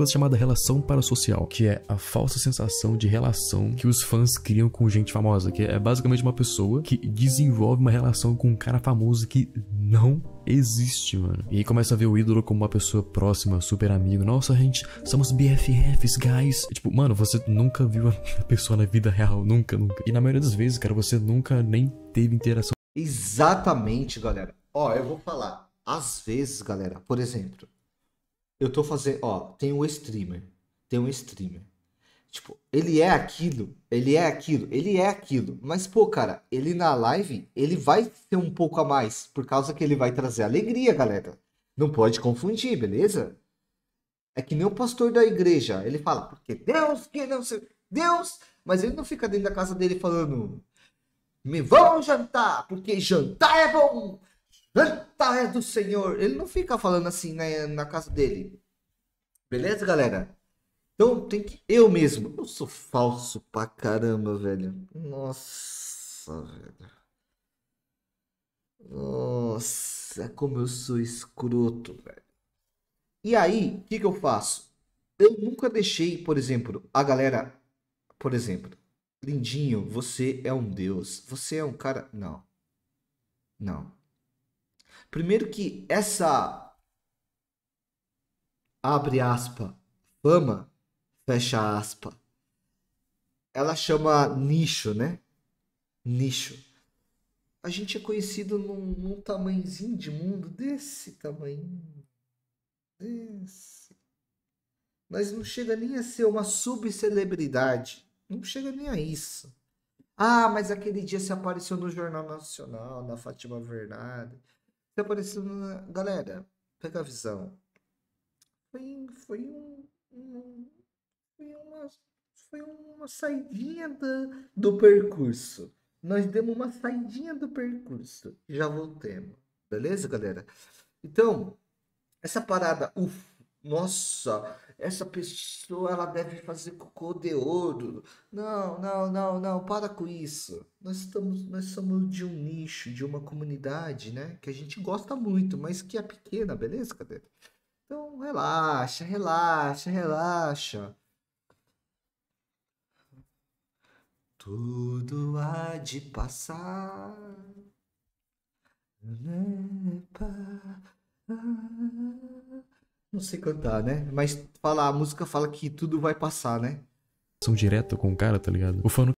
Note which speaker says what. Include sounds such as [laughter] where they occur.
Speaker 1: coisa chamada relação parasocial, que é a falsa sensação de relação que os fãs criam com gente famosa, que é basicamente uma pessoa que desenvolve uma relação com um cara famoso que não existe, mano. E aí começa a ver o ídolo como uma pessoa próxima, super amigo. Nossa, gente, somos BFFs, guys. E, tipo, mano, você nunca viu a [laughs] pessoa na vida real, nunca, nunca. E na maioria das vezes, cara, você nunca nem teve interação.
Speaker 2: Exatamente, galera. Ó, eu vou falar. Às vezes, galera, por exemplo, eu tô fazendo. Ó, tem um streamer. Tem um streamer. Tipo, ele é aquilo, ele é aquilo, ele é aquilo. Mas, pô, cara, ele na live, ele vai ter um pouco a mais. Por causa que ele vai trazer alegria, galera. Não pode confundir, beleza? É que nem o pastor da igreja. Ele fala, porque Deus, que não sei. Deus! Mas ele não fica dentro da casa dele falando. Me vão jantar, porque jantar é bom. Eita, tá, é do Senhor. Ele não fica falando assim na, né, na casa dele. Beleza, galera? Então tem que. Eu mesmo. Eu sou falso pra caramba, velho. Nossa, velho. Nossa, como eu sou escroto, velho. E aí, o que, que eu faço? Eu nunca deixei, por exemplo, a galera. Por exemplo, lindinho, você é um deus. Você é um cara. Não. Não. Primeiro que essa abre aspa fama fecha aspa ela chama nicho, né? Nicho. A gente é conhecido num, num tamanhozinho de mundo desse tamanho. Desse. Mas não chega nem a ser uma subcelebridade. Não chega nem a isso. Ah, mas aquele dia se apareceu no Jornal Nacional, na Fátima Vernada se apareceu na galera. Pega a visão. Foi, foi um, um foi uma, foi uma saidinha do, do percurso. Nós demos uma saidinha do percurso. Já voltemos. Beleza, galera? Então, essa parada, nossa, essa pessoa ela deve fazer cocô de ouro. Não, não, não, não, para com isso. Nós estamos, nós somos de um nicho, de uma comunidade, né? Que a gente gosta muito, mas que é pequena, beleza, cadê? Então relaxa, relaxa, relaxa. Tudo há de passar. Nepa. Né, ah. Não sei cantar, né? Mas fala, a música fala que tudo vai passar, né?
Speaker 1: São direto com o cara, tá ligado? O fã
Speaker 2: não